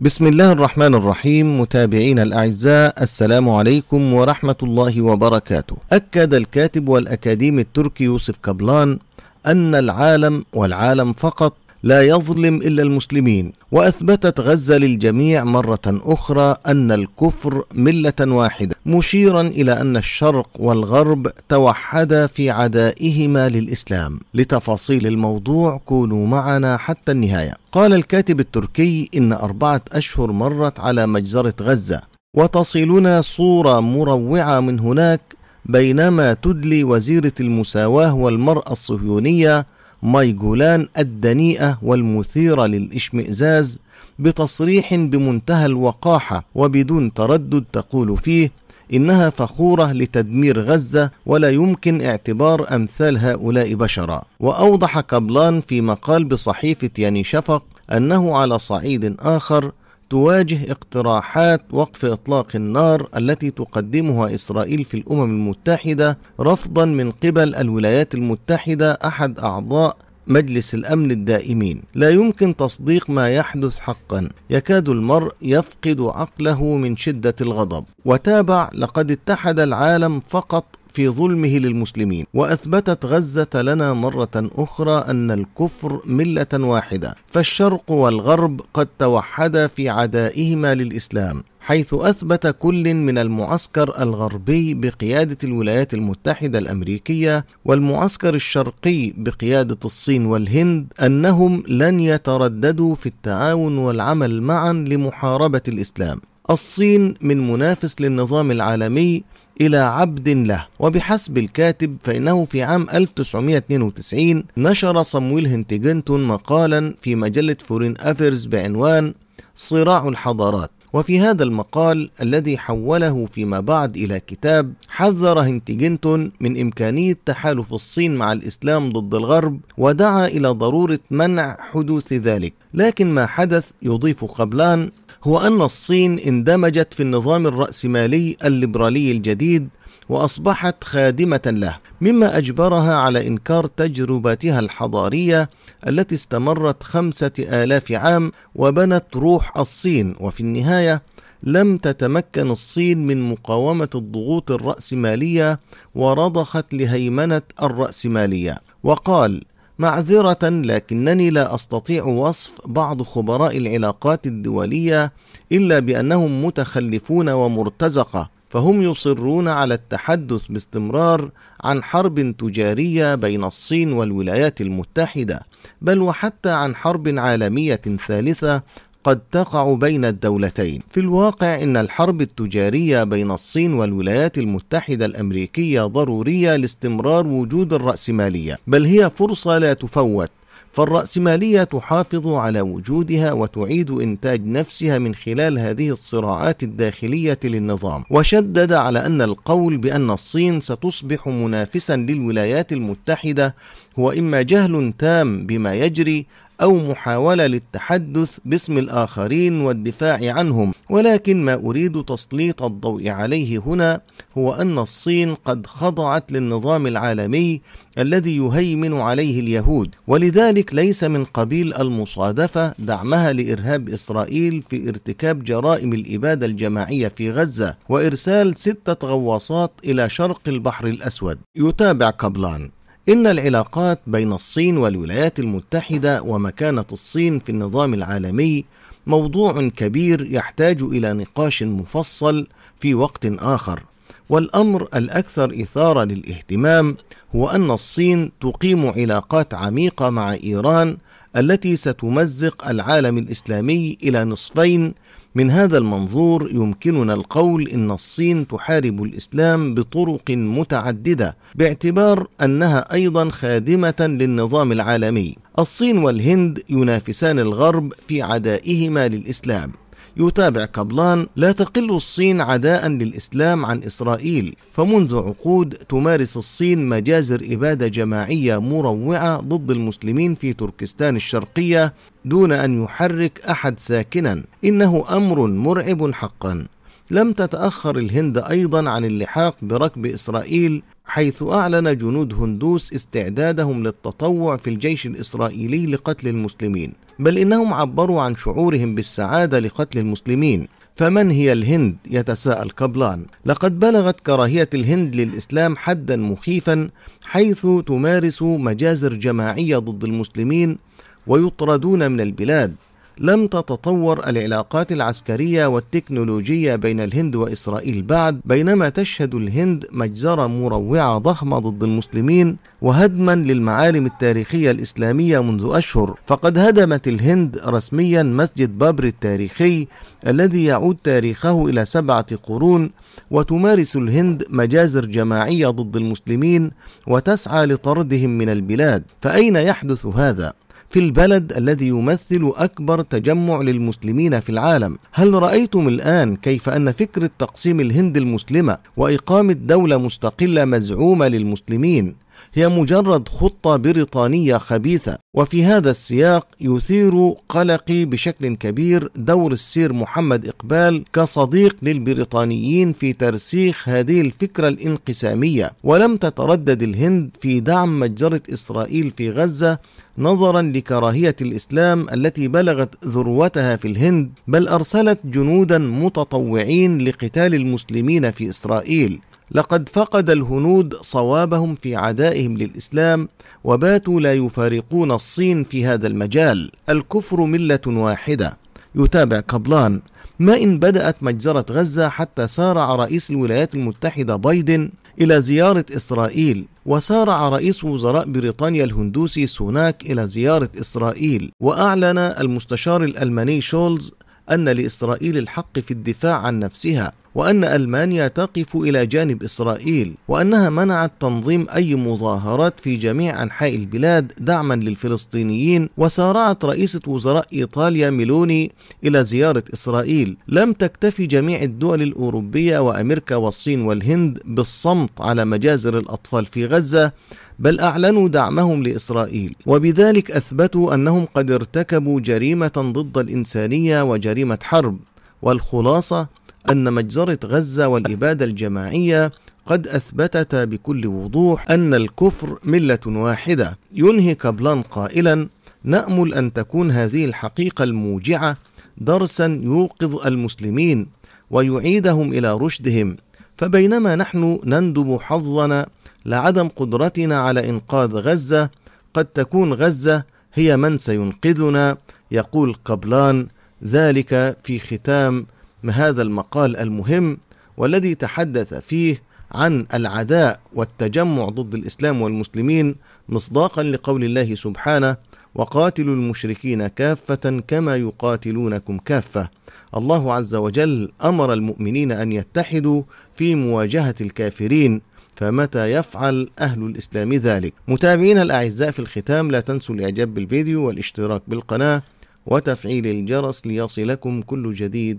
بسم الله الرحمن الرحيم متابعينا الأعزاء السلام عليكم ورحمة الله وبركاته أكد الكاتب والأكاديمي التركي يوسف كابلان أن العالم والعالم فقط لا يظلم إلا المسلمين وأثبتت غزة للجميع مرة أخرى أن الكفر ملة واحدة مشيرا إلى أن الشرق والغرب توحدا في عدائهما للإسلام لتفاصيل الموضوع كونوا معنا حتى النهاية قال الكاتب التركي إن أربعة أشهر مرت على مجزرة غزة وتصلنا صورة مروعة من هناك بينما تدلي وزيرة المساواة والمرأة الصهيونية جولان الدنيئة والمثيرة للإشمئزاز بتصريح بمنتهى الوقاحة وبدون تردد تقول فيه إنها فخورة لتدمير غزة ولا يمكن اعتبار أمثال هؤلاء بشرا وأوضح كابلان في مقال بصحيفة ياني شفق أنه على صعيد آخر تواجه اقتراحات وقف إطلاق النار التي تقدمها إسرائيل في الأمم المتحدة رفضا من قبل الولايات المتحدة أحد أعضاء مجلس الامن الدائمين لا يمكن تصديق ما يحدث حقا يكاد المرء يفقد عقله من شده الغضب وتابع لقد اتحد العالم فقط في ظلمه للمسلمين وأثبتت غزة لنا مرة أخرى أن الكفر ملة واحدة فالشرق والغرب قد توحدا في عدائهما للإسلام حيث أثبت كل من المعسكر الغربي بقيادة الولايات المتحدة الأمريكية والمعسكر الشرقي بقيادة الصين والهند أنهم لن يترددوا في التعاون والعمل معا لمحاربة الإسلام. الصين من منافس للنظام العالمي إلى عبد له وبحسب الكاتب فإنه في عام 1992 نشر صمويل هنتجنتون مقالا في مجلة فورين أفيرز بعنوان صراع الحضارات وفي هذا المقال الذي حوله فيما بعد إلى كتاب حذر هنتجنتون من إمكانية تحالف الصين مع الإسلام ضد الغرب ودعا إلى ضرورة منع حدوث ذلك لكن ما حدث يضيف قبلان هو أن الصين اندمجت في النظام الرأسمالي الليبرالي الجديد وأصبحت خادمة له مما أجبرها على إنكار تجربتها الحضارية التي استمرت خمسة آلاف عام وبنت روح الصين وفي النهاية لم تتمكن الصين من مقاومة الضغوط الرأسمالية ورضخت لهيمنة الرأسمالية وقال معذرة لكنني لا أستطيع وصف بعض خبراء العلاقات الدولية إلا بأنهم متخلفون ومرتزقة فهم يصرون على التحدث باستمرار عن حرب تجاريه بين الصين والولايات المتحده بل وحتى عن حرب عالميه ثالثه قد تقع بين الدولتين في الواقع ان الحرب التجاريه بين الصين والولايات المتحده الامريكيه ضروريه لاستمرار وجود الراسماليه بل هي فرصه لا تفوت فالرأسمالية تحافظ على وجودها وتعيد إنتاج نفسها من خلال هذه الصراعات الداخلية للنظام وشدد على أن القول بأن الصين ستصبح منافسا للولايات المتحدة هو إما جهل تام بما يجري أو محاولة للتحدث باسم الآخرين والدفاع عنهم، ولكن ما أريد تسليط الضوء عليه هنا هو أن الصين قد خضعت للنظام العالمي الذي يهيمن عليه اليهود، ولذلك ليس من قبيل المصادفة دعمها لإرهاب إسرائيل في ارتكاب جرائم الإبادة الجماعية في غزة وإرسال ستة غواصات إلى شرق البحر الأسود. يتابع كابلان إن العلاقات بين الصين والولايات المتحدة ومكانة الصين في النظام العالمي موضوع كبير يحتاج إلى نقاش مفصل في وقت آخر، والأمر الأكثر إثارة للاهتمام هو أن الصين تقيم علاقات عميقة مع إيران التي ستمزق العالم الإسلامي إلى نصفين من هذا المنظور يمكننا القول ان الصين تحارب الاسلام بطرق متعدده باعتبار انها ايضا خادمه للنظام العالمي الصين والهند ينافسان الغرب في عدائهما للاسلام يتابع كابلان لا تقل الصين عداء للإسلام عن إسرائيل فمنذ عقود تمارس الصين مجازر إبادة جماعية مروعة ضد المسلمين في تركستان الشرقية دون أن يحرك أحد ساكنا إنه أمر مرعب حقا لم تتأخر الهند أيضا عن اللحاق بركب إسرائيل حيث أعلن جنود هندوس استعدادهم للتطوع في الجيش الإسرائيلي لقتل المسلمين بل إنهم عبروا عن شعورهم بالسعادة لقتل المسلمين فمن هي الهند يتساءل كبلان لقد بلغت كراهية الهند للإسلام حدا مخيفا حيث تمارس مجازر جماعية ضد المسلمين ويطردون من البلاد لم تتطور العلاقات العسكرية والتكنولوجية بين الهند وإسرائيل بعد بينما تشهد الهند مجزرة مروعة ضخمة ضد المسلمين وهدما للمعالم التاريخية الإسلامية منذ أشهر فقد هدمت الهند رسميا مسجد بابر التاريخي الذي يعود تاريخه إلى سبعة قرون وتمارس الهند مجازر جماعية ضد المسلمين وتسعى لطردهم من البلاد فأين يحدث هذا؟ في البلد الذي يمثل أكبر تجمع للمسلمين في العالم هل رأيتم الآن كيف أن فكرة تقسيم الهند المسلمة وإقامة دولة مستقلة مزعومة للمسلمين هي مجرد خطة بريطانية خبيثة وفي هذا السياق يثير قلقي بشكل كبير دور السير محمد إقبال كصديق للبريطانيين في ترسيخ هذه الفكرة الانقسامية ولم تتردد الهند في دعم مجزرة إسرائيل في غزة نظرا لكراهية الإسلام التي بلغت ذروتها في الهند بل أرسلت جنودا متطوعين لقتال المسلمين في إسرائيل لقد فقد الهنود صوابهم في عدائهم للإسلام وباتوا لا يفارقون الصين في هذا المجال الكفر ملة واحدة يتابع قبلان ما إن بدأت مجزرة غزة حتى سارع رئيس الولايات المتحدة بايدن إلى زيارة إسرائيل وسارع رئيس وزراء بريطانيا الهندوسي سوناك إلى زيارة إسرائيل وأعلن المستشار الألماني شولز أن لإسرائيل الحق في الدفاع عن نفسها وأن ألمانيا تقف إلى جانب إسرائيل وأنها منعت تنظيم أي مظاهرات في جميع أنحاء البلاد دعما للفلسطينيين وسارعت رئيسة وزراء إيطاليا ميلوني إلى زيارة إسرائيل لم تكتفي جميع الدول الأوروبية وأمريكا والصين والهند بالصمت على مجازر الأطفال في غزة بل أعلنوا دعمهم لإسرائيل وبذلك أثبتوا أنهم قد ارتكبوا جريمة ضد الإنسانية وجريمة حرب والخلاصة أن مجزرة غزة والإبادة الجماعية قد أثبتت بكل وضوح أن الكفر ملة واحدة ينهي كابلان قائلا نأمل أن تكون هذه الحقيقة الموجعة درسا يوقظ المسلمين ويعيدهم إلى رشدهم فبينما نحن نندب حظنا لعدم قدرتنا على إنقاذ غزة قد تكون غزة هي من سينقذنا يقول قبلان ذلك في ختام هذا المقال المهم والذي تحدث فيه عن العداء والتجمع ضد الإسلام والمسلمين مصداقا لقول الله سبحانه وقاتلوا المشركين كافة كما يقاتلونكم كافة. الله عز وجل أمر المؤمنين أن يتحدوا في مواجهة الكافرين فمتى يفعل أهل الإسلام ذلك؟ متابعينا الأعزاء في الختام لا تنسوا الإعجاب بالفيديو والاشتراك بالقناة وتفعيل الجرس ليصلكم كل جديد